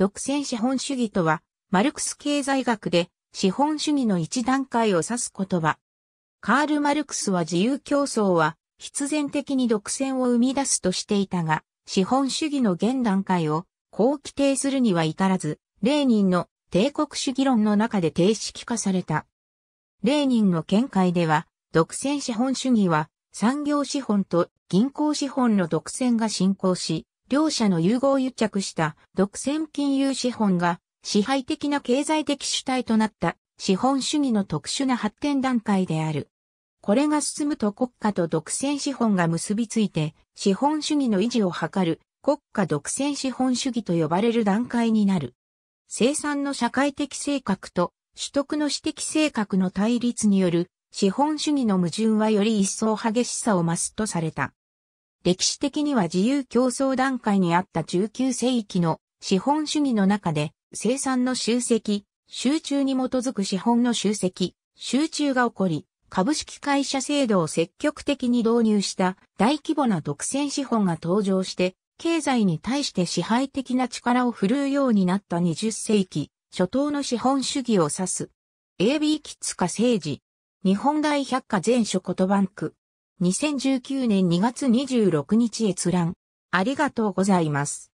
独占資本主義とは、マルクス経済学で資本主義の一段階を指す言葉。カール・マルクスは自由競争は必然的に独占を生み出すとしていたが、資本主義の現段階をこう規定するには至らず、レーニンの帝国主義論の中で定式化された。レーニンの見解では、独占資本主義は産業資本と銀行資本の独占が進行し、両者の融合癒着した独占金融資本が支配的な経済的主体となった資本主義の特殊な発展段階である。これが進むと国家と独占資本が結びついて資本主義の維持を図る国家独占資本主義と呼ばれる段階になる。生産の社会的性格と取得の私的性格の対立による資本主義の矛盾はより一層激しさを増すとされた。歴史的には自由競争段階にあった19世紀の資本主義の中で生産の集積、集中に基づく資本の集積、集中が起こり、株式会社制度を積極的に導入した大規模な独占資本が登場して、経済に対して支配的な力を振るうようになった20世紀、初頭の資本主義を指す。AB キッツ化政治。日本大百科全書とバンク。2019年2月26日閲覧。ありがとうございます。